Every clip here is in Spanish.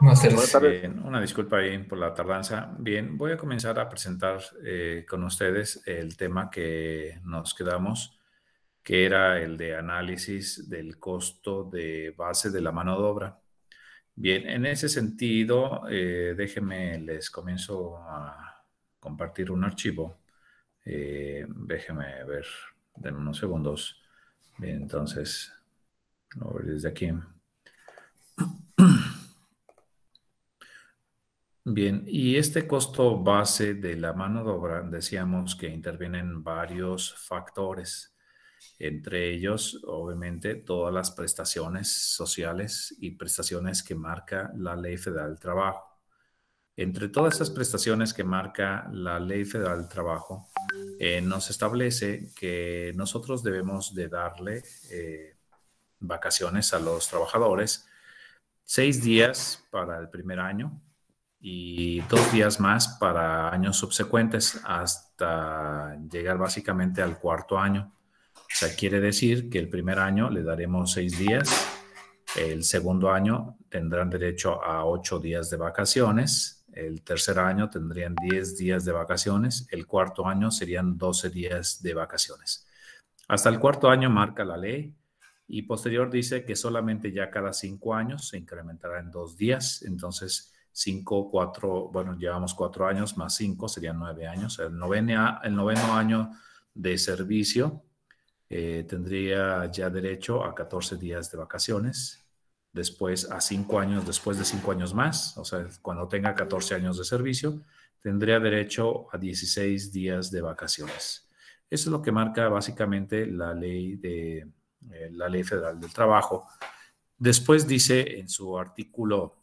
Eh, una disculpa bien por la tardanza. Bien, voy a comenzar a presentar eh, con ustedes el tema que nos quedamos, que era el de análisis del costo de base de la mano de obra. Bien, en ese sentido, eh, déjenme, les comienzo a compartir un archivo. déjenme ver, denme unos segundos. Bien, entonces, lo voy desde aquí. Bien, y este costo base de la mano de obra, decíamos que intervienen varios factores, entre ellos, obviamente, todas las prestaciones sociales y prestaciones que marca la Ley Federal del Trabajo. Entre todas esas prestaciones que marca la Ley Federal del Trabajo, eh, nos establece que nosotros debemos de darle eh, vacaciones a los trabajadores, seis días para el primer año, y dos días más para años subsecuentes hasta llegar básicamente al cuarto año. O sea, quiere decir que el primer año le daremos seis días, el segundo año tendrán derecho a ocho días de vacaciones, el tercer año tendrían diez días de vacaciones, el cuarto año serían doce días de vacaciones. Hasta el cuarto año marca la ley y posterior dice que solamente ya cada cinco años se incrementará en dos días, entonces 5, 4, bueno, llevamos cuatro años, más cinco, serían nueve años. El, novena, el noveno año de servicio eh, tendría ya derecho a 14 días de vacaciones, después a cinco años, después de cinco años más, o sea, cuando tenga 14 años de servicio, tendría derecho a 16 días de vacaciones. Eso es lo que marca básicamente la ley, de, eh, la ley federal del trabajo. Después dice en su artículo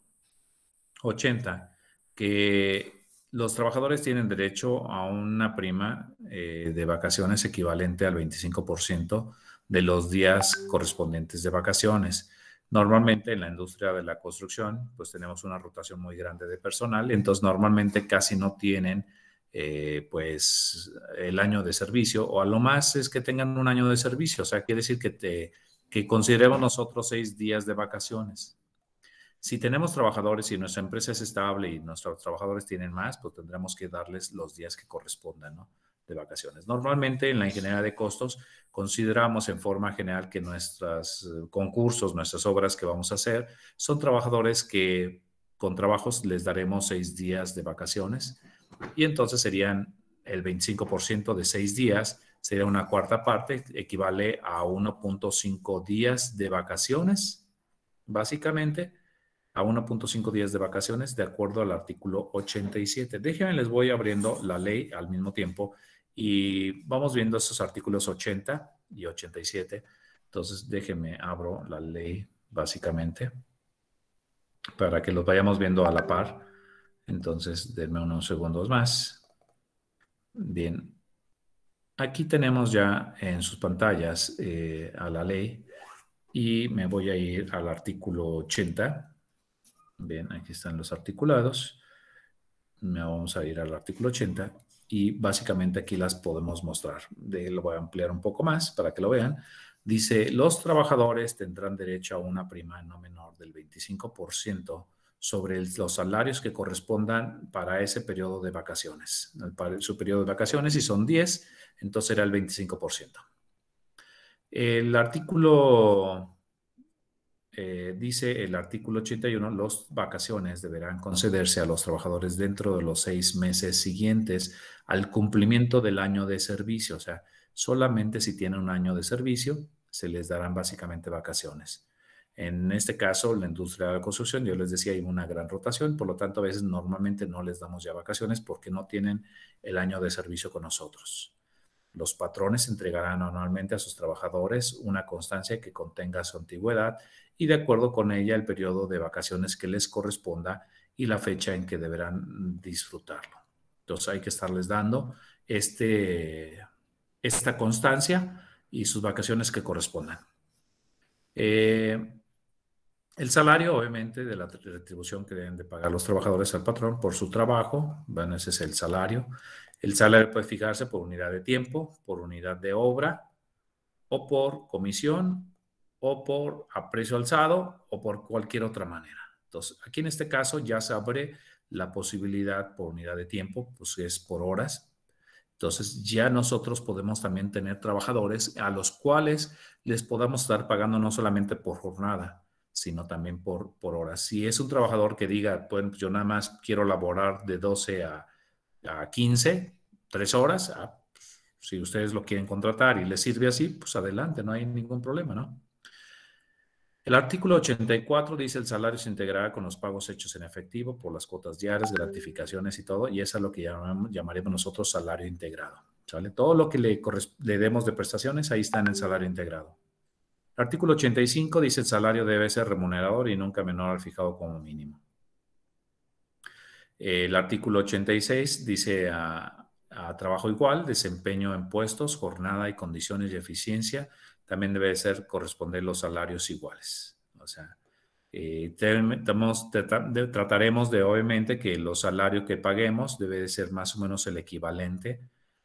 80, que los trabajadores tienen derecho a una prima eh, de vacaciones equivalente al 25% de los días correspondientes de vacaciones. Normalmente en la industria de la construcción, pues tenemos una rotación muy grande de personal, entonces normalmente casi no tienen eh, pues el año de servicio o a lo más es que tengan un año de servicio, o sea, quiere decir que, te, que consideremos nosotros seis días de vacaciones. Si tenemos trabajadores y nuestra empresa es estable y nuestros trabajadores tienen más, pues tendremos que darles los días que correspondan, De vacaciones. Normalmente en la ingeniería de costos consideramos en forma general que nuestros eh, concursos, nuestras obras que vamos a hacer, son trabajadores que con trabajos les daremos seis días de vacaciones y entonces serían el 25% de seis días, sería una cuarta parte, equivale a 1.5 días de vacaciones, básicamente a 1.5 días de vacaciones de acuerdo al artículo 87. Déjenme, les voy abriendo la ley al mismo tiempo y vamos viendo esos artículos 80 y 87. Entonces, déjenme, abro la ley básicamente para que los vayamos viendo a la par. Entonces, denme unos segundos más. Bien. Aquí tenemos ya en sus pantallas eh, a la ley y me voy a ir al artículo 80 Bien, aquí están los articulados. Vamos a ir al artículo 80 y básicamente aquí las podemos mostrar. lo voy a ampliar un poco más para que lo vean. Dice, los trabajadores tendrán derecho a una prima no menor del 25% sobre los salarios que correspondan para ese periodo de vacaciones. para su periodo de vacaciones, si son 10, entonces será el 25%. El artículo eh, dice el artículo 81, las vacaciones deberán concederse a los trabajadores dentro de los seis meses siguientes al cumplimiento del año de servicio. O sea, solamente si tienen un año de servicio se les darán básicamente vacaciones. En este caso, la industria de la construcción, yo les decía, hay una gran rotación, por lo tanto, a veces normalmente no les damos ya vacaciones porque no tienen el año de servicio con nosotros. Los patrones entregarán anualmente a sus trabajadores una constancia que contenga su antigüedad y de acuerdo con ella el periodo de vacaciones que les corresponda y la fecha en que deberán disfrutarlo. Entonces hay que estarles dando este, esta constancia y sus vacaciones que correspondan. Eh, el salario, obviamente, de la retribución que deben de pagar los trabajadores al patrón por su trabajo, bueno, ese es el salario. El salario puede fijarse por unidad de tiempo, por unidad de obra, o por comisión, o por a precio alzado, o por cualquier otra manera. Entonces, aquí en este caso ya se abre la posibilidad por unidad de tiempo, pues es por horas. Entonces, ya nosotros podemos también tener trabajadores a los cuales les podamos estar pagando no solamente por jornada, sino también por, por horas. Si es un trabajador que diga, pues yo nada más quiero laborar de 12 a a 15, 3 horas. Ah, pues, si ustedes lo quieren contratar y les sirve así, pues adelante, no hay ningún problema, ¿no? El artículo 84 dice el salario se integrará con los pagos hechos en efectivo por las cuotas diarias, gratificaciones y todo, y eso es lo que llamaremos nosotros salario integrado. ¿sale? Todo lo que le, le demos de prestaciones, ahí está en el salario integrado. El artículo 85 dice el salario debe ser remunerador y nunca menor al fijado como mínimo. El artículo 86 dice a, trabajo igual, desempeño en puestos, jornada y condiciones de eficiencia, también debe ser corresponder los salarios iguales. O sea, eh, trataremos de obviamente que los salarios que paguemos debe de ser más o menos el equivalente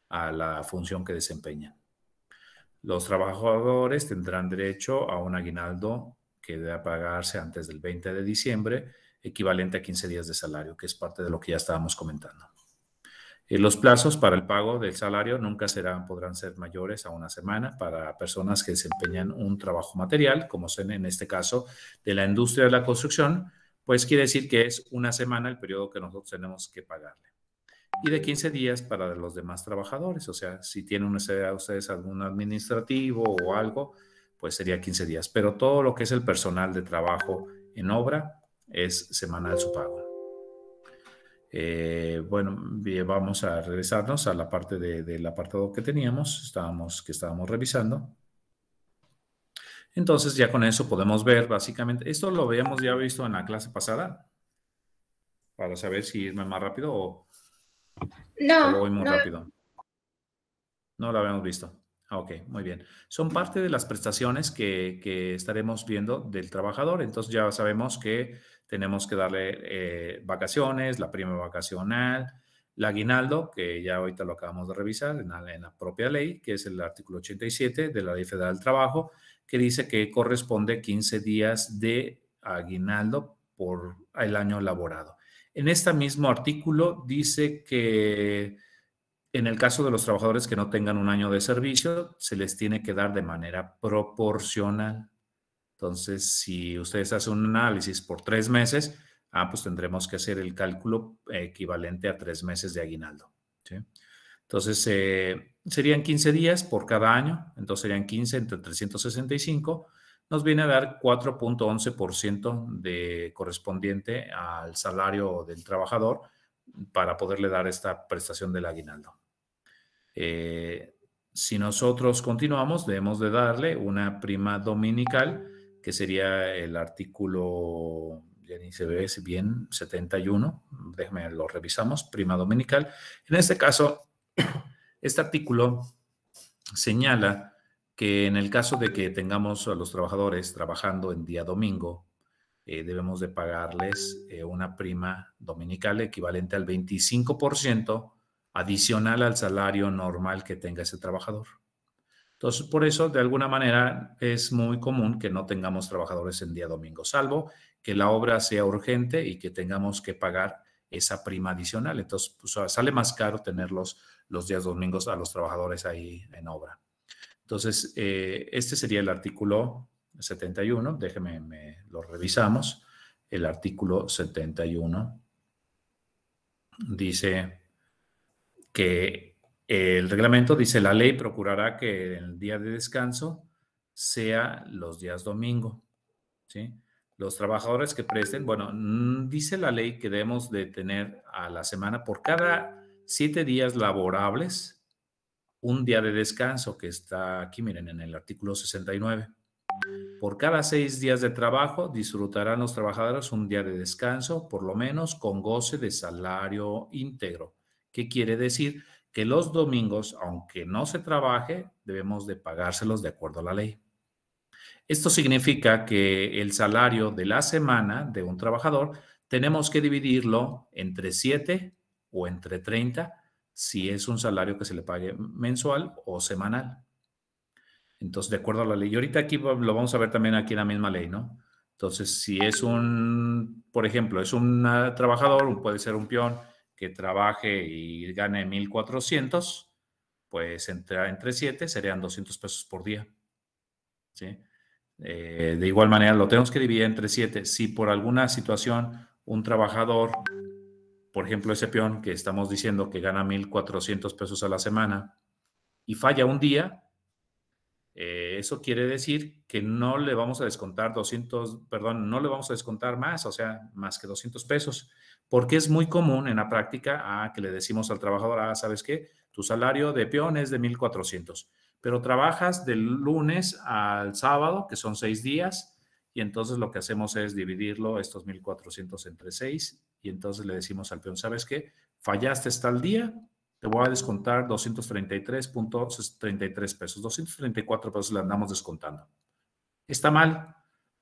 a la función que desempeñan. Los trabajadores tendrán derecho a un aguinaldo que debe pagarse antes del 20 de diciembre equivalente a 15 días de salario, que es parte de lo que ya estábamos comentando. Eh, los plazos para el pago del salario nunca serán, podrán ser mayores a una semana para personas que desempeñan un trabajo material, como son en este caso de la industria de la construcción, pues quiere decir que es una semana el periodo que nosotros tenemos que pagarle. Y de 15 días para los demás trabajadores, o sea, si tienen ustedes algún administrativo o algo, pues sería 15 días. Pero todo lo que es el personal de trabajo en obra es semanal su pago. Eh, bueno, vamos a regresarnos a la parte del apartado que teníamos, estábamos, que estábamos revisando. Entonces ya con eso podemos ver básicamente, esto lo habíamos ya visto en la clase pasada, para saber si irme más rápido o, no, muy rápido. No lo habíamos visto. Ah, ok, muy bien. Son parte de las prestaciones que, estaremos viendo del trabajador. Entonces ya sabemos que tenemos que darle eh, vacaciones, la prima vacacional, el aguinaldo, que ya ahorita lo acabamos de revisar en la, en la, propia ley, que es el artículo 87 de la Ley Federal del Trabajo, que dice que corresponde 15 días de aguinaldo por el año laborado. En este mismo artículo dice que en el caso de los trabajadores que no tengan un año de servicio, se les tiene que dar de manera proporcional. Entonces, si ustedes hacen un análisis por tres meses, ah, pues tendremos que hacer el cálculo equivalente a tres meses de aguinaldo. Entonces, eh, serían 15 días por cada año, entonces serían 15 entre 365, nos viene a dar 4.11% de correspondiente al salario del trabajador para poderle dar esta prestación del aguinaldo. Eh, si nosotros continuamos, debemos de darle una prima dominical que sería el artículo, ya ni se ve bien, 71, déjame, lo revisamos, prima dominical. En este caso, este artículo señala que en el caso de que tengamos a los trabajadores trabajando en día domingo, eh, debemos de pagarles eh, una prima dominical equivalente al 25% adicional al salario normal que tenga ese trabajador. Entonces, por eso, de alguna manera, es muy común que no tengamos trabajadores en día domingo, salvo que la obra sea urgente y que tengamos que pagar esa prima adicional. Entonces, pues, ah, sale más caro tenerlos los días domingos a los trabajadores ahí en obra. Entonces, eh, este sería el artículo 71. Déjeme, lo revisamos. El artículo 71 dice que el reglamento dice, la ley procurará que el día de descanso sea los días domingo. ¿sí? Los trabajadores que presten, bueno, mm, dice la ley que debemos de tener a la semana por cada siete días laborables un día de descanso que está aquí, miren, en el artículo 69. Por cada seis días de trabajo disfrutarán los trabajadores un día de descanso, por lo menos con goce de salario íntegro. ¿Qué quiere decir? que los domingos, aunque no se trabaje, debemos de pagárselos de acuerdo a la ley. Esto significa que el salario de la semana de un trabajador tenemos que dividirlo entre 7 o entre 30 si es un salario que se le pague mensual o semanal. Entonces, de acuerdo a la ley. Y ahorita aquí lo vamos a ver también aquí en la misma ley, ¿no? Entonces, si es un, por ejemplo, es un trabajador, puede ser un peón, que trabaje y gane 1.400, pues entre, entre 7 serían 200 pesos por día. ¿sí? Eh, de igual manera, lo tenemos que dividir entre 7. Si por alguna situación un trabajador, por ejemplo ese peón que estamos diciendo que gana 1.400 pesos a la semana y falla un día, eh, eso quiere decir que no le vamos a descontar 200, perdón, no le vamos a descontar más, o sea, más que 200 pesos, porque es muy común en la práctica a que le decimos al trabajador, ah, ¿sabes qué? Tu salario de peón es de 1.400, pero trabajas del lunes al sábado, que son seis días, y entonces lo que hacemos es dividirlo, estos 1.400 entre seis, y entonces le decimos al peón, ¿sabes qué? Fallaste hasta el día, te voy a descontar 233.33 pesos. 234 pesos le andamos descontando. Está mal.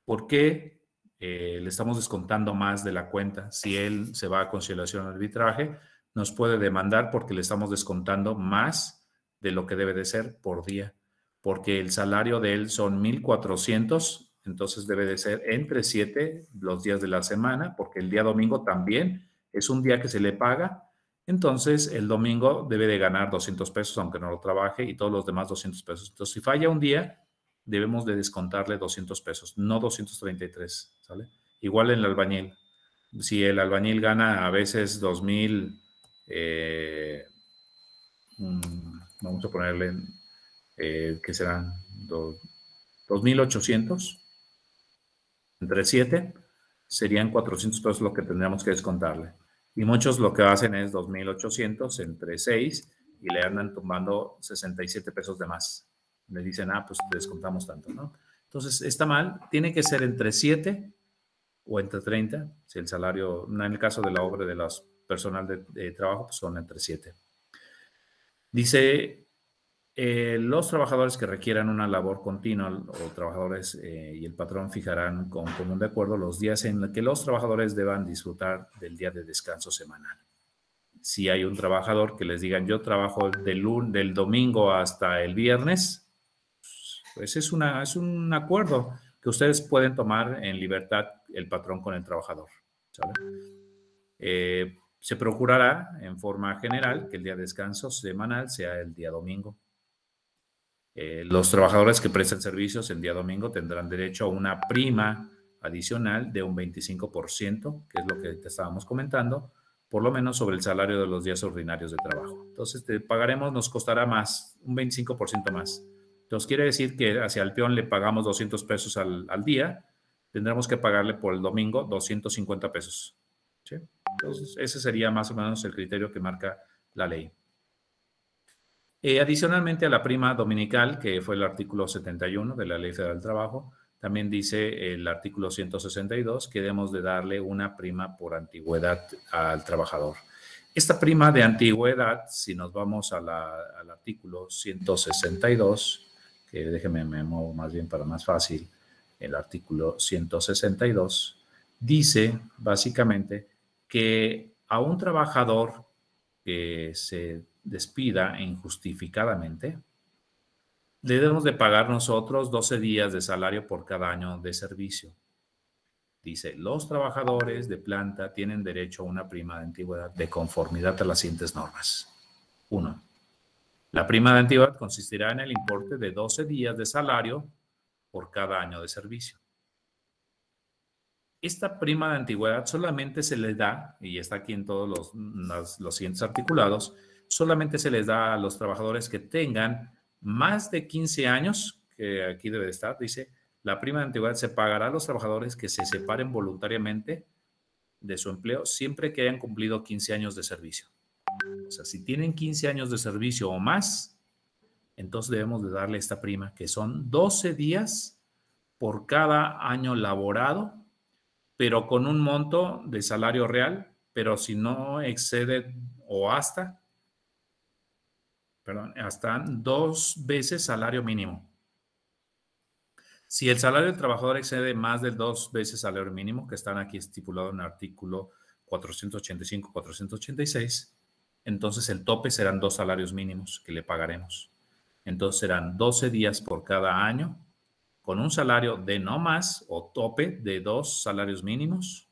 porque eh, le estamos descontando más de la cuenta? Si él se va a conciliación arbitraje, nos puede demandar porque le estamos descontando más de lo que debe de ser por día. Porque el salario de él son 1,400, entonces debe de ser entre 7 los días de la semana, porque el día domingo también es un día que se le paga entonces el domingo debe de ganar 200 pesos aunque no lo trabaje y todos los demás 200 pesos. Entonces, si falla un día, debemos de descontarle 200 pesos, no 233, ¿sale? Igual en el albañil. Si el albañil gana a veces 2000, eh, mm, vamos a ponerle eh, que serán 2800 entre 7 serían 400 pesos lo que tendríamos que descontarle. Y muchos lo que hacen es 2.800 entre 6 y le andan tumbando 67 pesos de más. Le dicen, ah, pues descontamos tanto, ¿no? Entonces, está mal, tiene que ser entre 7 o entre 30, si el salario, en el caso de la obra de los personal de, trabajo, pues son entre 7. Dice eh, los trabajadores que requieran una labor continua o trabajadores eh, y el patrón fijarán con común de acuerdo los días en los que los trabajadores deban disfrutar del día de descanso semanal. Si hay un trabajador que les digan yo trabajo del, del domingo hasta el viernes, pues es, un acuerdo que ustedes pueden tomar en libertad el patrón con el trabajador. Eh, se procurará en forma general que el día de descanso semanal sea el día domingo eh, los trabajadores que prestan servicios en día domingo tendrán derecho a una prima adicional de un 25%, que es lo que te estábamos comentando, por lo menos sobre el salario de los días ordinarios de trabajo. Entonces, te pagaremos, nos costará más, un 25% más. Entonces, quiere decir que hacia el peón le pagamos 200 pesos al, día, tendremos que pagarle por el domingo 250 pesos. Entonces, ese sería más o menos el criterio que marca la ley. Eh, adicionalmente a la prima dominical, que fue el artículo 71 de la Ley Federal del Trabajo, también dice el artículo 162 que debemos de darle una prima por antigüedad al trabajador. Esta prima de antigüedad, si nos vamos al artículo 162, que déjeme me muevo más bien para más fácil, el artículo 162, dice básicamente que a un trabajador que se despida injustificadamente, debemos de pagar nosotros 12 días de salario por cada año de servicio. Dice, los trabajadores de planta tienen derecho a una prima de antigüedad de conformidad a las siguientes normas. Uno, La prima de antigüedad consistirá en el importe de 12 días de salario por cada año de servicio. Esta prima de antigüedad solamente se le da, y está aquí en todos los, los, los siguientes articulados, solamente se les da a los trabajadores que tengan más de 15 años, que aquí debe de estar, dice, la prima de antigüedad se pagará a los trabajadores que se separen voluntariamente de su empleo siempre que hayan cumplido 15 años de servicio. O sea, si tienen 15 años de servicio o más, entonces debemos de darle esta prima, que son 12 días por cada año laborado, pero con un monto de salario real, pero si no excede o hasta perdón, hasta dos veces salario mínimo. Si el salario del trabajador excede más de dos veces salario mínimo, que están aquí estipulado en el artículo 485-486, entonces el tope serán dos salarios mínimos que le pagaremos. Entonces serán 12 días por cada año con un salario de no más o tope de dos salarios mínimos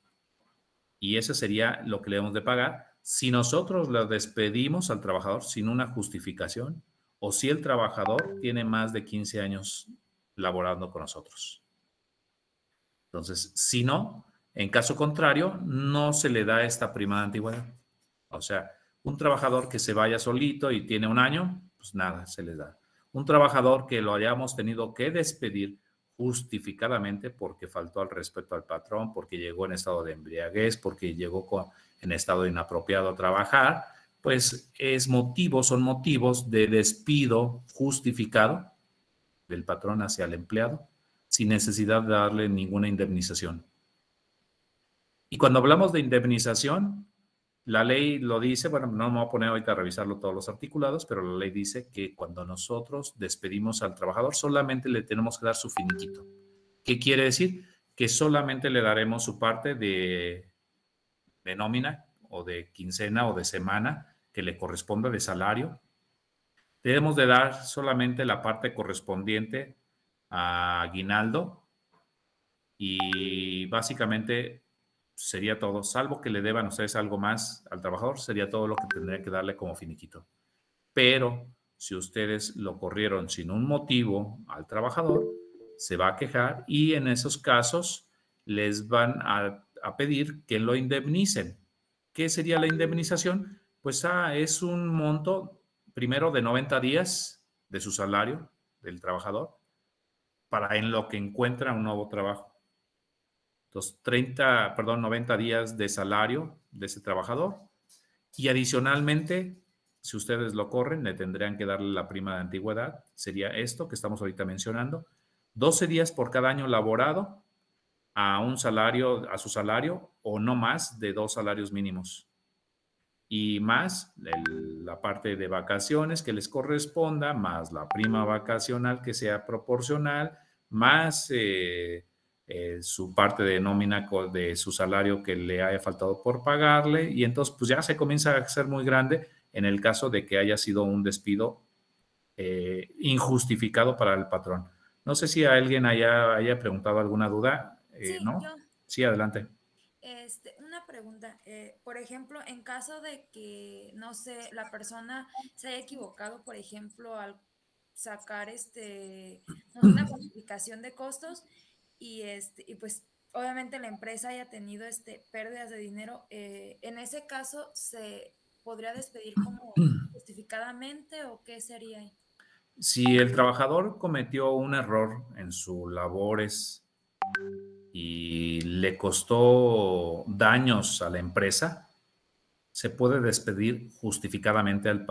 y ese sería lo que le debemos de pagar si nosotros la despedimos al trabajador sin una justificación o si el trabajador tiene más de 15 años laborando con nosotros. Entonces, si no, en caso contrario, no se le da esta prima de antigüedad. O sea, un trabajador que se vaya solito y tiene un año, pues nada, se le da. Un trabajador que lo hayamos tenido que despedir justificadamente porque faltó al respeto al patrón, porque llegó en estado de embriaguez, porque llegó en estado inapropiado a trabajar, pues es motivo, son motivos de despido justificado del patrón hacia el empleado sin necesidad de darle ninguna indemnización. Y cuando hablamos de indemnización, la ley lo dice, bueno, no me voy a poner ahorita a revisarlo todos los articulados, pero la ley dice que cuando nosotros despedimos al trabajador solamente le tenemos que dar su finiquito. ¿Qué quiere decir? Que solamente le daremos su parte de, de nómina o de quincena o de semana que le corresponda de salario. Debemos de dar solamente la parte correspondiente a aguinaldo y básicamente sería todo, salvo que le deban ustedes algo más al trabajador, sería todo lo que tendría que darle como finiquito. Pero si ustedes lo corrieron sin un motivo al trabajador, se va a quejar y en esos casos les van a, pedir que lo indemnicen. ¿Qué sería la indemnización? Pues ah, es un monto primero de 90 días de su salario del trabajador para en lo que encuentra un nuevo trabajo entonces 30, perdón, 90 días de salario de ese trabajador. Y adicionalmente, si ustedes lo corren, le tendrían que darle la prima de antigüedad. Sería esto que estamos ahorita mencionando. 12 días por cada año laborado a un salario, a su salario, o no más de dos salarios mínimos. Y más la parte de vacaciones que les corresponda, más la prima vacacional que sea proporcional, más eh, eh, su parte de nómina de su salario que le haya faltado por pagarle y entonces pues ya se comienza a ser muy grande en el caso de que haya sido un despido eh, injustificado para el patrón. No sé si alguien haya, haya preguntado alguna duda, eh, ¿no? sí, adelante. Este, una pregunta, por ejemplo, en caso de que, no sé, la persona se haya equivocado, por ejemplo, al sacar este, una justificación de costos, y, este, y pues obviamente la empresa haya tenido este, pérdidas de dinero, eh, en ese caso se podría despedir como justificadamente o qué sería Si el trabajador cometió un error en sus labores y le costó daños a la empresa, se puede despedir justificadamente al,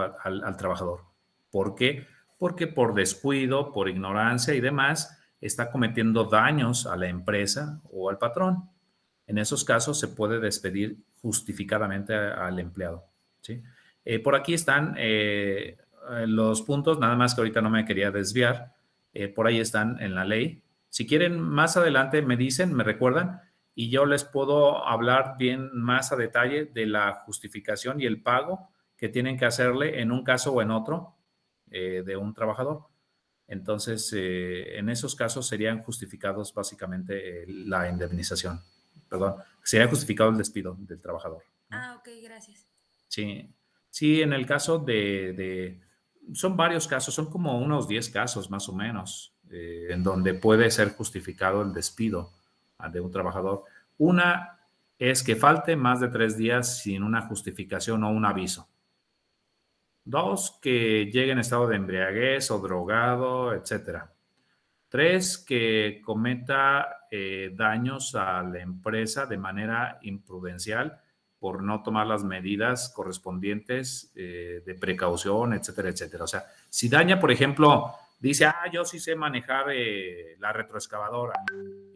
al trabajador. ¿Por qué? Porque por descuido, por ignorancia y demás, está cometiendo daños a la empresa o al patrón. En esos casos se puede despedir justificadamente al empleado. Eh, por aquí están eh, eh, los puntos, nada más que ahorita no me quería desviar. por ahí están en la ley. Si quieren, más adelante me dicen, me recuerdan, y yo les puedo hablar bien más a detalle de la justificación y el pago que tienen que hacerle en un caso o en otro de un trabajador. Entonces, eh, en esos casos serían justificados básicamente eh, la indemnización, perdón, sería justificado el despido del trabajador. Ah, ok, gracias. Sí, sí, en el caso de, son varios casos, son como unos 10 casos más o menos, eh, en donde puede ser justificado el despido ah, de un trabajador. Una es que falte más de tres días sin una justificación o un aviso. Dos, que llegue en estado de embriaguez o drogado, etcétera. Tres, que cometa eh, daños a la empresa de manera imprudencial por no tomar las medidas correspondientes eh, de precaución, etcétera, etcétera. O sea, si daña, por ejemplo, dice, ah, yo sí sé manejar eh, la retroexcavadora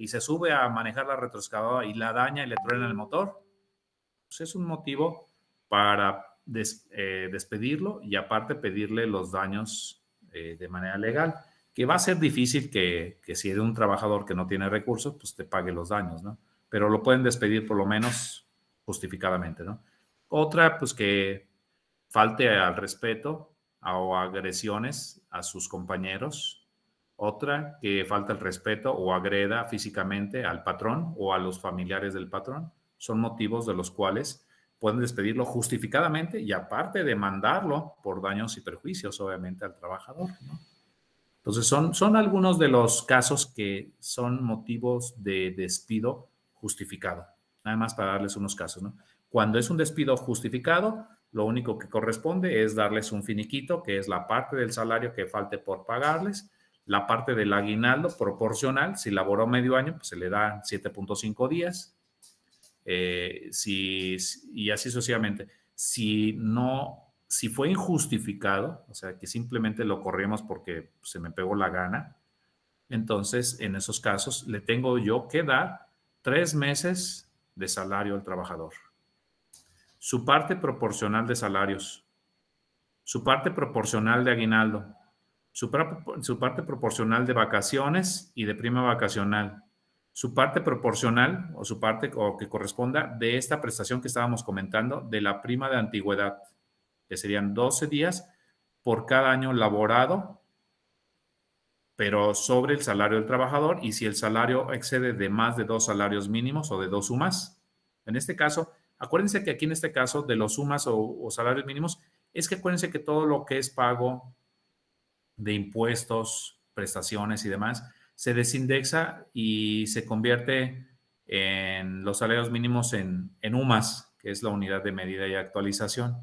y se sube a manejar la retroexcavadora y la daña y le truena el motor, pues es un motivo para eh, despedirlo y aparte pedirle los daños eh, de manera legal, que va a ser difícil que, si es un trabajador que no tiene recursos, pues te pague los daños, ¿no? Pero lo pueden despedir por lo menos justificadamente, ¿no? Otra, pues que falte al respeto o agresiones a sus compañeros. Otra, que falta el respeto o agreda físicamente al patrón o a los familiares del patrón. Son motivos de los cuales pueden despedirlo justificadamente y aparte demandarlo por daños y perjuicios, obviamente, al trabajador. Entonces, son, son algunos de los casos que son motivos de despido justificado. además para darles unos casos, Cuando es un despido justificado, lo único que corresponde es darles un finiquito, que es la parte del salario que falte por pagarles, la parte del aguinaldo proporcional, si laboró medio año, pues se le da 7.5 días, eh, si, y así sucesivamente. Si no, si fue injustificado, o sea, que simplemente lo corrimos porque se me pegó la gana, entonces en esos casos le tengo yo que dar tres meses de salario al trabajador. Su parte proporcional de salarios, su parte proporcional de aguinaldo, su, su parte proporcional de vacaciones y de prima vacacional, su parte proporcional o su parte que corresponda de esta prestación que estábamos comentando de la prima de antigüedad, que serían 12 días por cada año laborado, pero sobre el salario del trabajador y si el salario excede de más de dos salarios mínimos o de dos sumas. En este caso, acuérdense que aquí en este caso de los sumas o salarios mínimos, es que acuérdense que todo lo que es pago de impuestos, prestaciones y demás, se desindexa y se convierte en los salarios mínimos en, UMAS, que es la unidad de medida y actualización.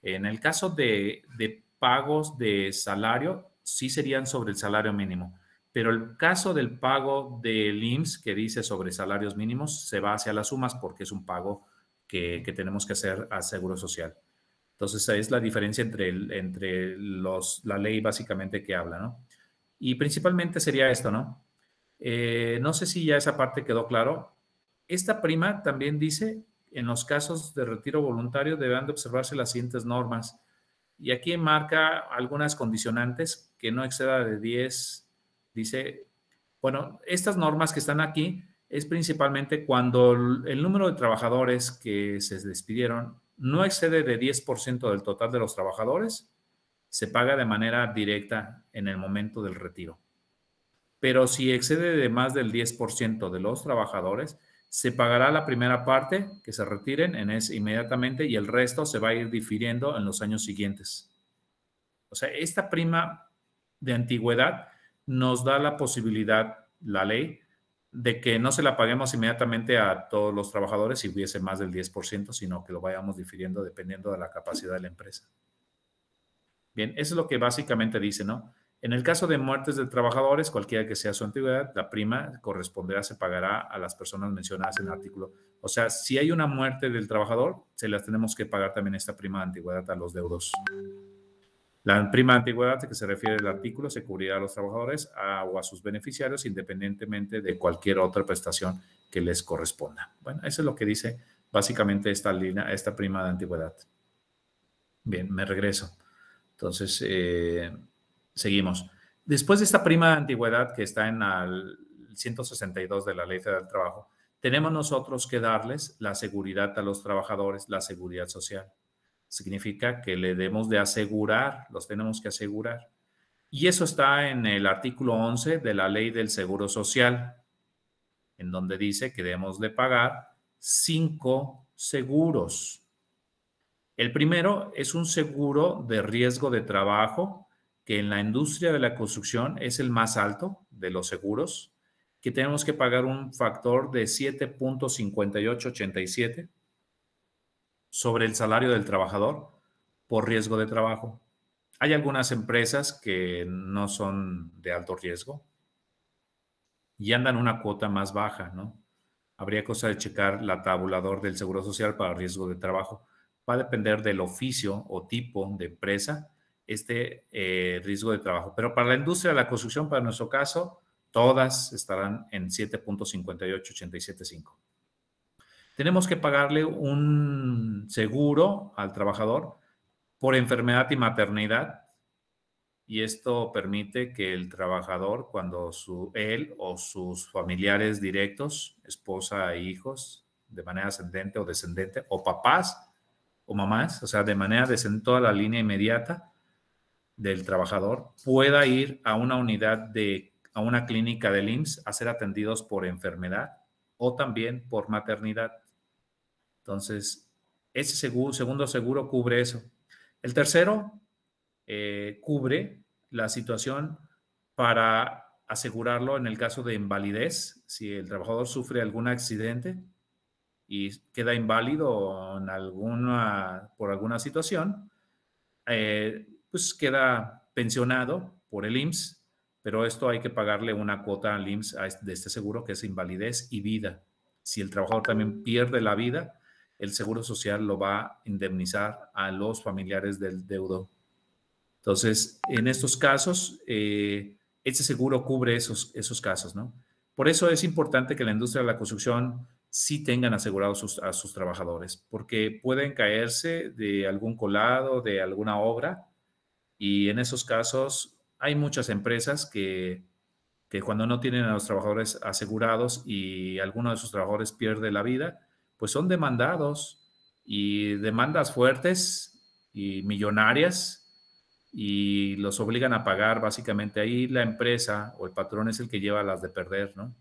En el caso de, de pagos de salario, sí serían sobre el salario mínimo, pero el caso del pago del IMSS que dice sobre salarios mínimos se va hacia las UMAS porque es un pago que, que tenemos que hacer a Seguro Social. Entonces, esa es la diferencia entre, el, entre los, la ley básicamente que habla, ¿no? Y principalmente sería esto, ¿no? Eh, no sé si ya esa parte quedó claro. Esta prima también dice, en los casos de retiro voluntario deben observarse las siguientes normas. Y aquí marca algunas condicionantes que no exceda de 10. Dice, bueno, estas normas que están aquí es principalmente cuando el número de trabajadores que se despidieron no excede de 10% del total de los trabajadores se paga de manera directa en el momento del retiro. Pero si excede de más del 10% de los trabajadores, se pagará la primera parte que se retiren en inmediatamente y el resto se va a ir difiriendo en los años siguientes. O sea, esta prima de antigüedad nos da la posibilidad, la ley, de que no se la paguemos inmediatamente a todos los trabajadores si hubiese más del 10%, sino que lo vayamos difiriendo dependiendo de la capacidad de la empresa. Bien, eso es lo que básicamente dice, ¿no? En el caso de muertes de trabajadores, cualquiera que sea su antigüedad, la prima corresponderá, se pagará a las personas mencionadas en el artículo. O sea, si hay una muerte del trabajador, se las tenemos que pagar también esta prima de antigüedad a los deudos. La prima de antigüedad que se refiere el artículo se cubrirá a los trabajadores o a sus beneficiarios independientemente de cualquier otra prestación que les corresponda. Bueno, eso es lo que dice básicamente esta, línea, esta prima de antigüedad. Bien, me regreso. Entonces, eh, seguimos. Después de esta prima de antigüedad que está en el 162 de la Ley Federal del Trabajo, tenemos nosotros que darles la seguridad a los trabajadores, la seguridad social. Significa que le debemos de asegurar, los tenemos que asegurar. Y eso está en el artículo 11 de la Ley del Seguro Social, en donde dice que debemos de pagar cinco seguros el primero es un seguro de riesgo de trabajo que en la industria de la construcción es el más alto de los seguros, que tenemos que pagar un factor de 7.5887 sobre el salario del trabajador por riesgo de trabajo. Hay algunas empresas que no son de alto riesgo y andan una cuota más baja, ¿no? Habría cosa de checar la tabulador del Seguro Social para riesgo de trabajo va a depender del oficio o tipo de empresa este eh, riesgo de trabajo. Pero para la industria de la construcción, para nuestro caso, todas estarán en 7.58875. Tenemos que pagarle un seguro al trabajador por enfermedad y maternidad. Y esto permite que el trabajador, cuando su, él o sus familiares directos, esposa e hijos, de manera ascendente o descendente, o papás, o mamás, o sea, de manera de toda la línea inmediata del trabajador, pueda ir a una unidad de, a una clínica del IMSS a ser atendidos por enfermedad o también por maternidad. Entonces, ese segundo seguro cubre eso. El tercero eh, cubre la situación para asegurarlo en el caso de invalidez, si el trabajador sufre algún accidente y queda inválido en alguna, por alguna situación, eh, pues queda pensionado por el IMSS, pero esto hay que pagarle una cuota al IMSS este, de este seguro que es invalidez y vida. Si el trabajador también pierde la vida, el seguro social lo va a indemnizar a los familiares del deudo. Entonces, en estos casos, eh, este seguro cubre esos, esos casos, ¿no? Por eso es importante que la industria de la construcción si tengan asegurados a sus trabajadores, porque pueden caerse de algún colado, de alguna obra, y en esos casos hay muchas empresas que, que cuando no tienen a los trabajadores asegurados y alguno de sus trabajadores pierde la vida, pues son demandados y demandas fuertes y millonarias y los obligan a pagar básicamente ahí la empresa o el patrón es el que lleva las de perder, ¿no?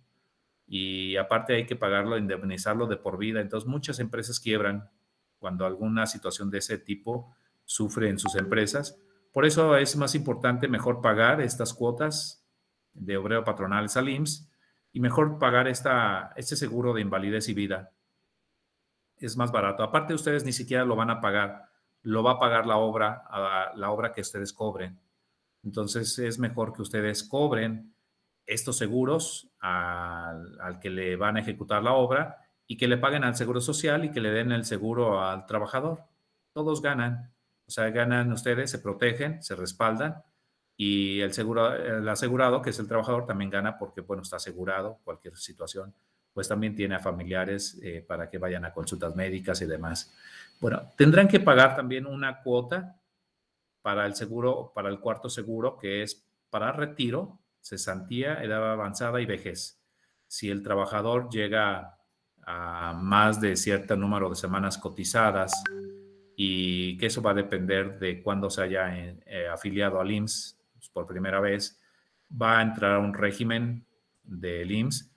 y aparte hay que pagarlo, indemnizarlo de por vida. Entonces muchas empresas quiebran cuando alguna situación de ese tipo sufre en sus empresas. Por eso es más importante mejor pagar estas cuotas de obrero patronal al IMSS y mejor pagar esta, este seguro de invalidez y vida. Es más barato. Aparte ustedes ni siquiera lo van a pagar, lo va a pagar la obra, la obra que ustedes cobren. Entonces es mejor que ustedes cobren estos seguros al, que le van a ejecutar la obra y que le paguen al seguro social y que le den el seguro al trabajador. Todos ganan. O sea, ganan ustedes, se protegen, se respaldan y el, seguro, el asegurado, que es el trabajador, también gana porque, bueno, está asegurado cualquier situación, pues también tiene a familiares eh, para que vayan a consultas médicas y demás. Bueno, tendrán que pagar también una cuota para el seguro, para el cuarto seguro, que es para retiro, cesantía, edad avanzada y vejez. Si el trabajador llega a más de cierto número de semanas cotizadas y que eso va a depender de cuándo se haya eh, eh, afiliado al IMSS por primera vez, va a entrar a un régimen de IMSS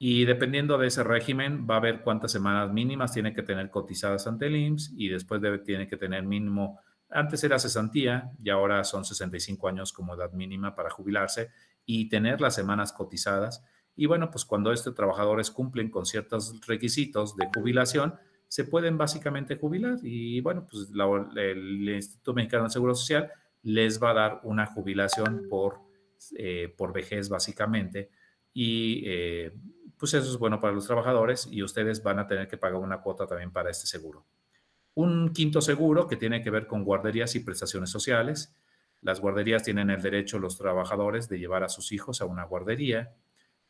y dependiendo de ese régimen va a ver cuántas semanas mínimas tiene que tener cotizadas ante el IMSS y después debe, tiene que tener mínimo antes era cesantía y ahora son 65 años como edad mínima para jubilarse y tener las semanas cotizadas. Y bueno, pues cuando estos trabajadores cumplen con ciertos requisitos de jubilación, se pueden básicamente jubilar y bueno, pues el Instituto Mexicano de Seguro Social les va a dar una jubilación por, eh, por vejez básicamente y eh, pues eso es bueno para los trabajadores y ustedes van a tener que pagar una cuota también para este seguro. Un quinto seguro que tiene que ver con guarderías y prestaciones sociales. Las guarderías tienen el derecho los trabajadores de llevar a sus hijos a una guardería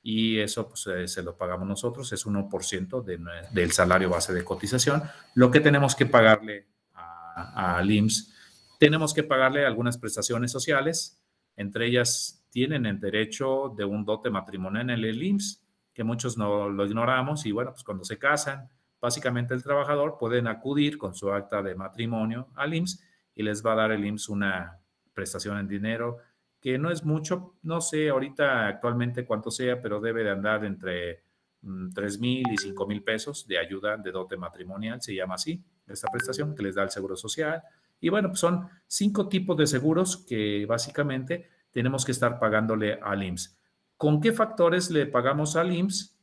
y eso pues, eh, se lo pagamos nosotros, es 1% de, del salario base de cotización. Lo que tenemos que pagarle al IMSS, tenemos que pagarle algunas prestaciones sociales, entre ellas tienen el derecho de un dote matrimonial en el IMSS, que muchos no lo ignoramos y bueno, pues cuando se casan, básicamente el trabajador pueden acudir con su acta de matrimonio al IMSS y les va a dar el IMSS una, prestación en dinero, que no es mucho, no sé ahorita actualmente cuánto sea, pero debe de andar entre mm, tres mil y 5 mil pesos de ayuda de dote matrimonial, se llama así, esta prestación que les da el Seguro Social. Y bueno, pues son cinco tipos de seguros que básicamente tenemos que estar pagándole al IMSS. ¿Con qué factores le pagamos al IMSS?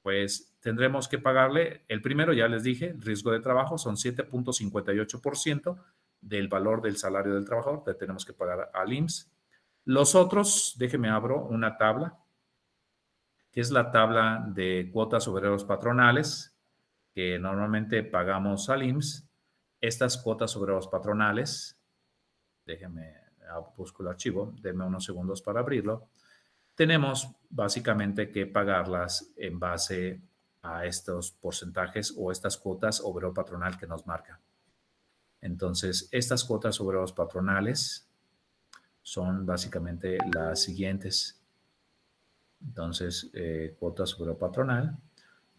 Pues tendremos que pagarle, el primero ya les dije, riesgo de trabajo son 7.58%, del valor del salario del trabajador, le tenemos que pagar al IMSS. Los otros, déjeme abro una tabla, que es la tabla de cuotas obreros patronales, que normalmente pagamos al IMSS. Estas cuotas obreros patronales, déjeme, busco el archivo, denme unos segundos para abrirlo. Tenemos básicamente que pagarlas en base a estos porcentajes o estas cuotas obrero patronal que nos marca. Entonces, estas cuotas sobre los patronales son básicamente las siguientes. Entonces, eh, cuotas sobre patronal.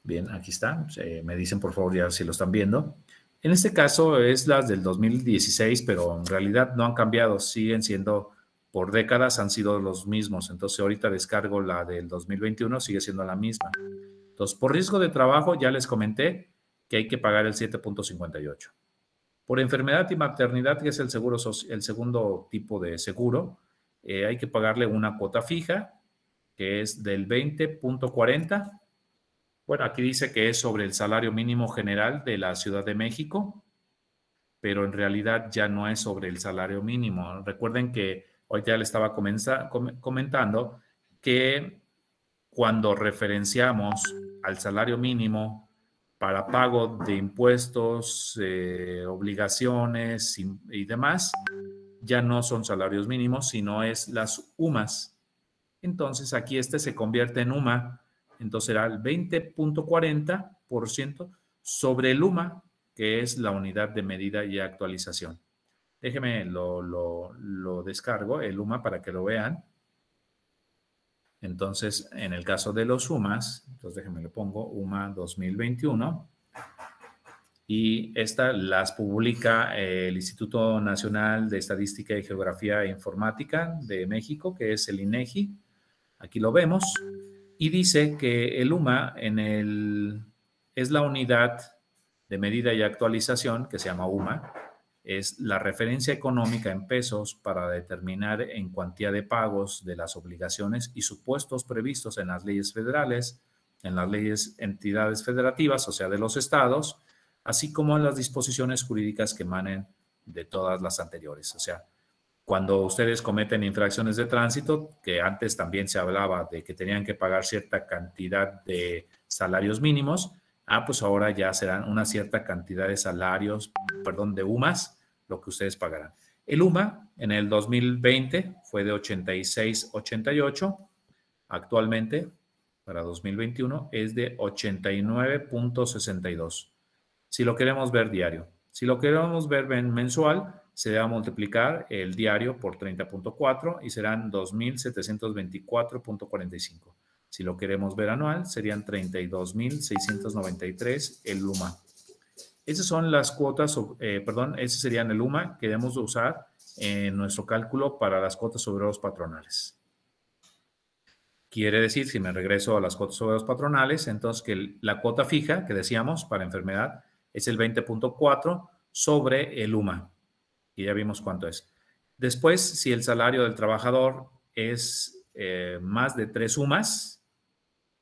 Bien, aquí está. me dicen por favor ya si lo están viendo. En este caso es las del 2016, pero en realidad no han cambiado, siguen siendo por décadas han sido los mismos. Entonces ahorita descargo la del 2021, sigue siendo la misma. Entonces, por riesgo de trabajo ya les comenté que hay que pagar el 7.58. Por enfermedad y maternidad, que es el, segundo tipo de seguro, eh, hay que pagarle una cuota fija, que es del 20.40. Bueno, aquí dice que es sobre el salario mínimo general de la Ciudad de México, pero en realidad ya no es sobre el salario mínimo. Recuerden que hoy ya le estaba comentando que cuando referenciamos al salario mínimo para pago de impuestos, eh, obligaciones y, demás, ya no son salarios mínimos, sino es las UMAS. Entonces aquí este se convierte en UMA, entonces será el 20.40% sobre el UMA, que es la unidad de medida y actualización. Déjeme, lo, lo descargo, el UMA, para que lo vean. Entonces, en el caso de los UMAS, entonces déjenme le pongo UMA 2021, y esta las publica eh, el Instituto Nacional de Estadística y Geografía e Informática de México, que es el INEGI. Aquí lo vemos. Y dice que el UMA en es la unidad de medida y actualización que se llama UMA, es la referencia económica en pesos para determinar en cuantía de pagos de las obligaciones y supuestos previstos en las leyes federales, en las leyes entidades federativas, o sea, de los estados, así como en las disposiciones jurídicas que emanen de todas las anteriores. O sea, cuando ustedes cometen infracciones de tránsito, que antes también se hablaba de que tenían que pagar cierta cantidad de salarios mínimos, ah, pues ahora ya serán una cierta cantidad de salarios, perdón, de UMAS, lo que ustedes pagarán. El UMA en el 2020 fue de 86,88, actualmente para 2021 es de 89,62. Si lo queremos ver diario, si lo queremos ver mensual, se debe multiplicar el diario por 30.4 y serán 2,724,45. Si lo queremos ver anual, serían 32.693 el luma Esas son las cuotas, eh, perdón, ese serían el luma que debemos usar en nuestro cálculo para las cuotas sobre los patronales. Quiere decir, si me regreso a las cuotas sobre los patronales, entonces que la cuota fija que decíamos para enfermedad es el 20.4 sobre el UMA, y ya vimos cuánto es. Después, si el salario del trabajador es eh, más de tres UMAs,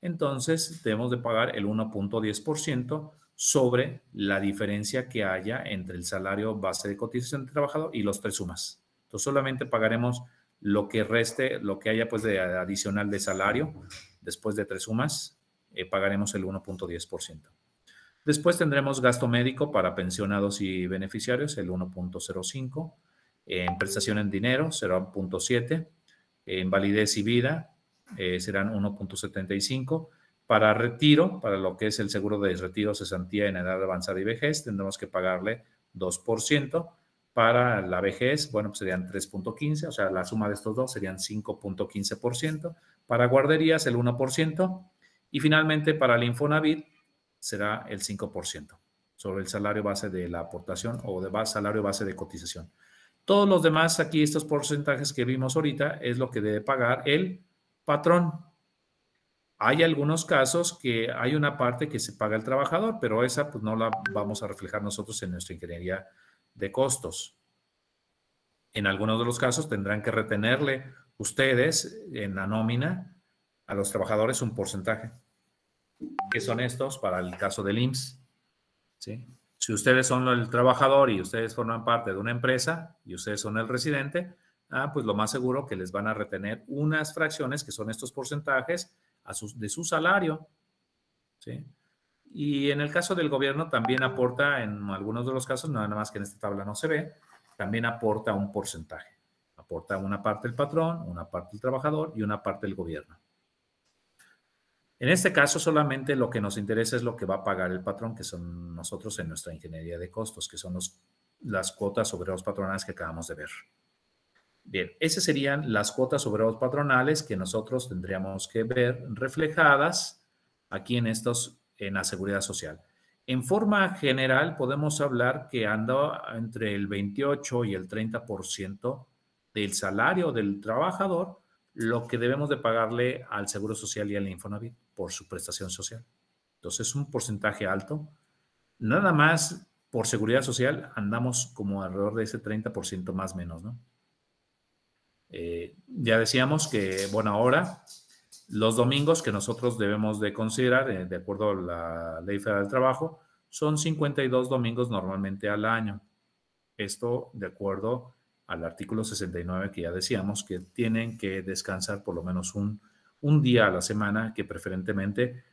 entonces debemos de pagar el 1.10% sobre la diferencia que haya entre el salario base de cotización de trabajador y los tres sumas. Entonces solamente pagaremos lo que reste, lo que haya pues de adicional de salario, después de tres sumas, eh, pagaremos el 1.10%. Después tendremos gasto médico para pensionados y beneficiarios, el 1.05%. En prestación en dinero, 0.7%. En validez y vida, eh, serán 1.75. Para retiro, para lo que es el seguro de retiro, cesantía en edad avanzada y vejez, tendremos que pagarle 2%. Para la vejez, bueno, pues serían 3.15, o sea, la suma de estos dos serían 5.15%. Para guarderías, el 1%. Y finalmente, para el Infonavit, será el 5% sobre el salario base de la aportación o de base, salario base de cotización. Todos los demás, aquí estos porcentajes que vimos ahorita, es lo que debe pagar el patrón. Hay algunos casos que hay una parte que se paga el trabajador, pero esa pues no la vamos a reflejar nosotros en nuestra ingeniería de costos. En algunos de los casos tendrán que retenerle ustedes en la nómina a los trabajadores un porcentaje, que son estos para el caso del IMSS. Si ustedes son el trabajador y ustedes forman parte de una empresa y ustedes son el residente, Ah, pues lo más seguro que les van a retener unas fracciones, que son estos porcentajes, de su salario. Y en el caso del gobierno también aporta, en algunos de los casos, nada más que en esta tabla no se ve, también aporta un porcentaje. Aporta una parte el patrón, una parte el trabajador y una parte el gobierno. En este caso solamente lo que nos interesa es lo que va a pagar el patrón, que son nosotros en nuestra ingeniería de costos, que son las cuotas sobre los patronales que acabamos de ver. Bien, esas serían las cuotas sobre los patronales que nosotros tendríamos que ver reflejadas aquí en estos, en la seguridad social. En forma general, podemos hablar que anda entre el 28 y el 30% del salario del trabajador, lo que debemos de pagarle al Seguro Social y al Infonavit por su prestación social. Entonces, es un porcentaje alto. Nada más por seguridad social andamos como alrededor de ese 30% más menos, ¿no? Eh, ya decíamos que, bueno, ahora los domingos que nosotros debemos de considerar, eh, de acuerdo a la Ley Federal del Trabajo, son 52 domingos normalmente al año. Esto de acuerdo al artículo 69 que ya decíamos, que tienen que descansar por lo menos un día a la semana, que preferentemente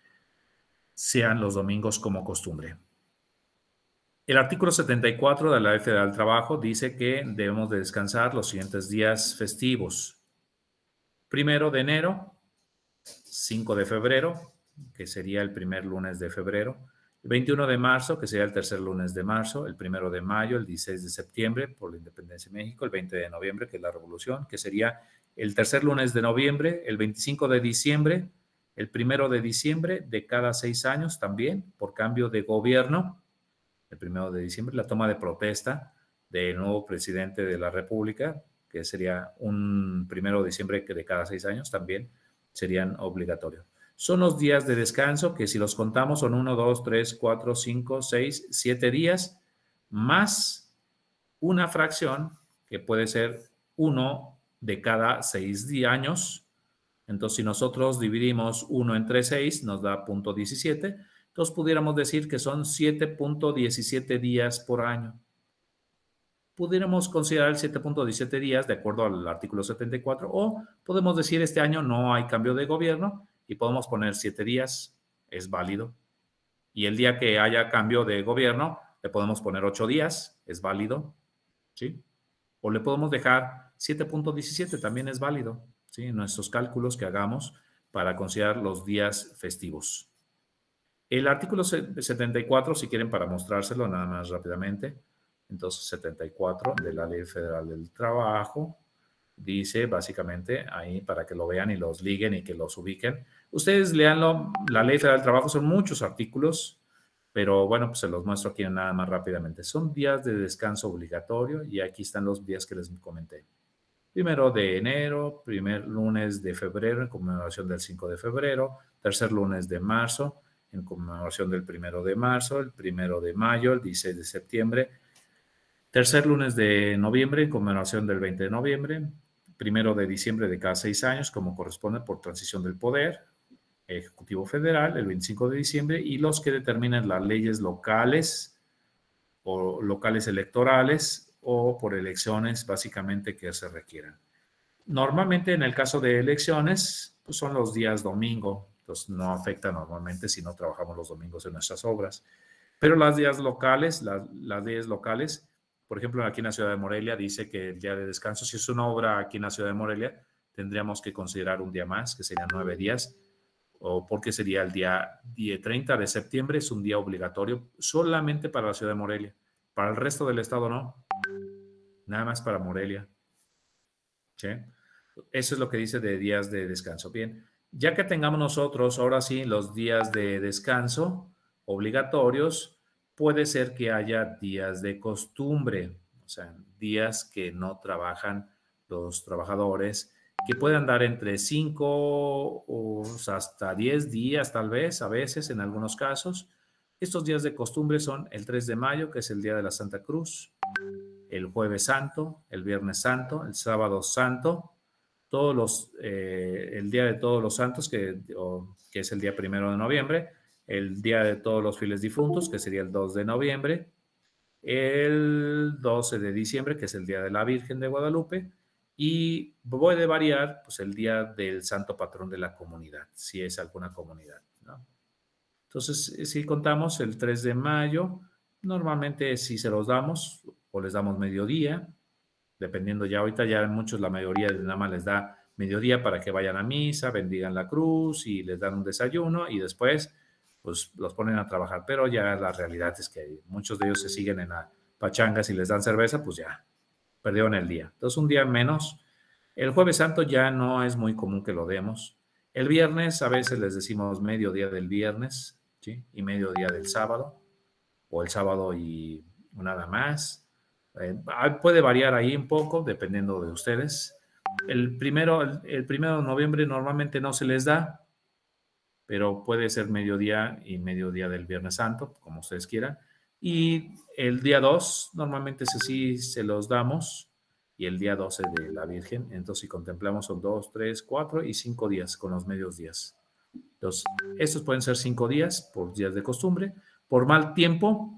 sean los domingos como costumbre. El artículo 74 de la Ley Federal del Trabajo dice que debemos de descansar los siguientes días festivos. Primero de enero, 5 de febrero, que sería el primer lunes de febrero, el 21 de marzo, que sería el tercer lunes de marzo, el primero de mayo, el 16 de septiembre por la independencia de México, el 20 de noviembre, que es la revolución, que sería el tercer lunes de noviembre, el 25 de diciembre, el primero de diciembre de cada seis años también, por cambio de gobierno, el primero de diciembre, la toma de protesta del nuevo presidente de la República, que sería un primero de diciembre que de cada seis años también serían obligatorios. Son los días de descanso que si los contamos son uno dos tres cuatro cinco seis siete días, más una fracción que puede ser uno de cada seis años. Entonces, si nosotros dividimos uno entre 6, nos da punto 17. Entonces pudiéramos decir que son 7.17 días por año. Pudiéramos considerar el 7.17 días de acuerdo al artículo 74 o podemos decir este año no hay cambio de gobierno y podemos poner 7 días, es válido. Y el día que haya cambio de gobierno le podemos poner 8 días, es válido. ¿Sí? O le podemos dejar 7.17, también es válido. ¿Sí? nuestros cálculos que hagamos para considerar los días festivos. El artículo 74, si quieren, para mostrárselo nada más rápidamente, entonces 74 de la Ley Federal del Trabajo, dice básicamente ahí para que lo vean y los liguen y que los ubiquen. Ustedes leanlo, la Ley Federal del Trabajo son muchos artículos, pero bueno, pues se los muestro aquí nada más rápidamente. Son días de descanso obligatorio y aquí están los días que les comenté. Primero de enero, primer lunes de febrero en conmemoración del 5 de febrero, tercer lunes de marzo, en conmemoración del primero de marzo, el primero de mayo, el 16 de septiembre, tercer lunes de noviembre en conmemoración del 20 de noviembre, primero de diciembre de cada seis años, como corresponde por transición del poder, Ejecutivo Federal, el 25 de diciembre, y los que determinan las leyes locales o locales electorales o por elecciones básicamente que se requieran. Normalmente en el caso de elecciones pues, son los días domingo, entonces no afecta normalmente si no trabajamos los domingos en nuestras obras. Pero las días locales, las, locales, por ejemplo, aquí en la ciudad de Morelia dice que el día de descanso, si es una obra aquí en la ciudad de Morelia, tendríamos que considerar un día más, que serían nueve días, o porque sería el día 30 de septiembre, es un día obligatorio solamente para la ciudad de Morelia. Para el resto del estado no, nada más para Morelia. Eso es lo que dice de días de descanso. Bien, ya que tengamos nosotros ahora sí los días de descanso obligatorios, puede ser que haya días de costumbre, o sea, días que no trabajan los trabajadores, que pueden dar entre 5 o hasta 10 días tal vez, a veces, en algunos casos. Estos días de costumbre son el 3 de mayo, que es el día de la Santa Cruz, el jueves santo, el viernes santo, el sábado santo, eh, el Día de Todos los Santos, que, es el día primero de noviembre, el Día de Todos los Fieles Difuntos, que sería el 2 de noviembre, el 12 de diciembre, que es el Día de la Virgen de Guadalupe, y puede variar pues, el día del santo patrón de la comunidad, si es alguna comunidad. Entonces, eh, si contamos el 3 de mayo, normalmente si se los damos o les damos mediodía, dependiendo ya ahorita, ya muchos, la mayoría nada más les da mediodía para que vayan a misa, bendigan la cruz y les dan un desayuno y después pues los ponen a trabajar, pero ya la realidad es que muchos de ellos se siguen en la pachanga, si les dan cerveza, pues ya perdieron el día. Entonces un día menos. El jueves santo ya no es muy común que lo demos. El viernes a veces les decimos mediodía del viernes y mediodía del sábado, o el sábado y nada más. Eh, ah, puede variar ahí un poco, dependiendo de ustedes. El primero, el, primero de noviembre normalmente no se les da, pero puede ser mediodía y mediodía del Viernes Santo, como ustedes quieran. Y el día 2, normalmente sí se los damos, y el día 12 de la Virgen. Entonces, si contemplamos son 2, 3, 4 y 5 días con los medios días. Entonces, estos pueden ser 5 días por días de costumbre. Por mal tiempo,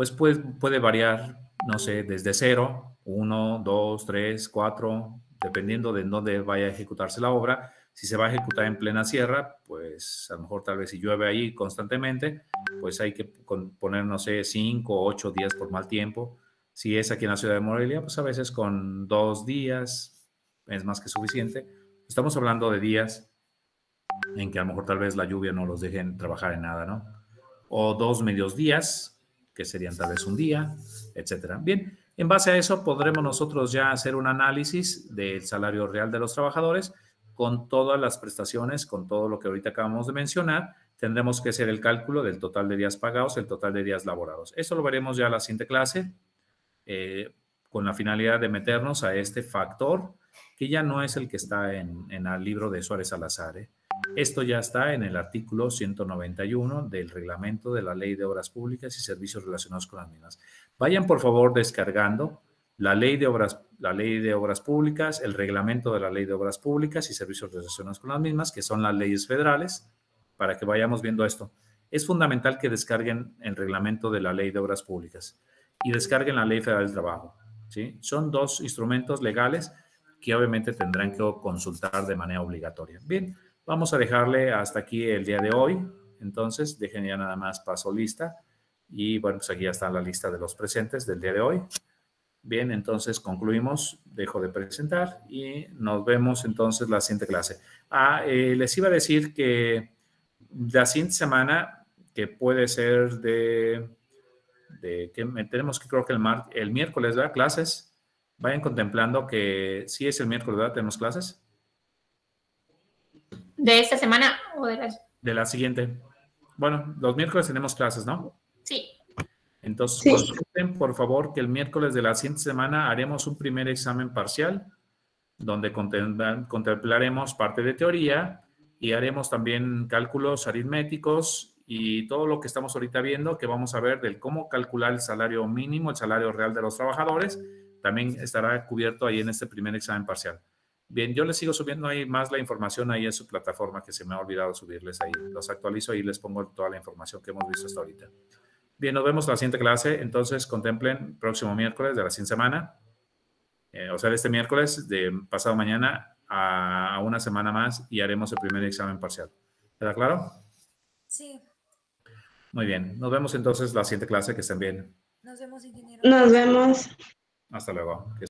pues, pues, puede variar, no sé, desde cero, uno, dos, tres, cuatro, dependiendo de dónde vaya a ejecutarse la obra. Si se va a ejecutar en plena sierra, pues a lo mejor tal vez si llueve ahí constantemente, pues hay que poner, no sé, 5, ocho días por mal tiempo. Si es aquí en la ciudad de Morelia, pues a veces con dos días es más que suficiente. Estamos hablando de días en que a lo mejor tal vez la lluvia no los deje trabajar en nada, ¿no? O dos medios días, que serían tal vez un día, etcétera. Bien, en base a eso podremos nosotros ya hacer un análisis del salario real de los trabajadores con todas las prestaciones, con todo lo que ahorita acabamos de mencionar. Tendremos que hacer el cálculo del total de días pagados, el total de días laborados. Eso lo veremos ya la siguiente clase, eh, con la finalidad de meternos a este factor que ya no es el que está en, en el libro de Suárez Salazar. ¿eh? Esto ya está en el artículo 191 del reglamento de la Ley de Obras Públicas y Servicios Relacionados con las mismas. Vayan por favor descargando la Ley de Obras, la Ley de Obras Públicas, el reglamento de la Ley de Obras Públicas y Servicios Relacionados con las mismas, que son las leyes federales, para que vayamos viendo esto. Es fundamental que descarguen el reglamento de la Ley de Obras Públicas y descarguen la Ley Federal del Trabajo. ¿sí? Son dos instrumentos legales que obviamente tendrán que consultar de manera obligatoria. Bien. Vamos a dejarle hasta aquí el día de hoy. Entonces, dejen ya nada más paso lista. Y bueno, pues aquí ya está la lista de los presentes del día de hoy. Bien, entonces concluimos, dejo de presentar y nos vemos entonces la siguiente clase. Ah, eh, les iba a decir que la siguiente semana, que puede ser de, de que tenemos que creo que el, mar, el miércoles, da Clases. Vayan contemplando que si es el miércoles, ¿verdad? Tenemos clases. ¿De esta semana o de la... De la siguiente. Bueno, los miércoles tenemos clases, ¿no? Sí. Entonces, por favor, que el miércoles de la siguiente semana haremos un primer examen parcial, donde contemplaremos parte de teoría y haremos también cálculos aritméticos y todo lo que estamos ahorita viendo, que vamos a ver del cómo calcular el salario mínimo, el salario real de los trabajadores, también estará cubierto ahí en este primer examen parcial. Bien, yo les sigo subiendo ahí más la información ahí en su plataforma que se me ha olvidado subirles ahí. Los actualizo y les pongo toda la información que hemos visto hasta ahorita. Bien, nos vemos la siguiente clase. Entonces, contemplen próximo miércoles de la siguiente semana. Eh, o sea, este miércoles, de pasado mañana a, una semana más y haremos el primer examen parcial. ¿Queda claro? Sí. Muy bien. Nos vemos entonces la siguiente clase. Que estén bien. Nos vemos, ingeniero. Nos vemos. Hasta luego.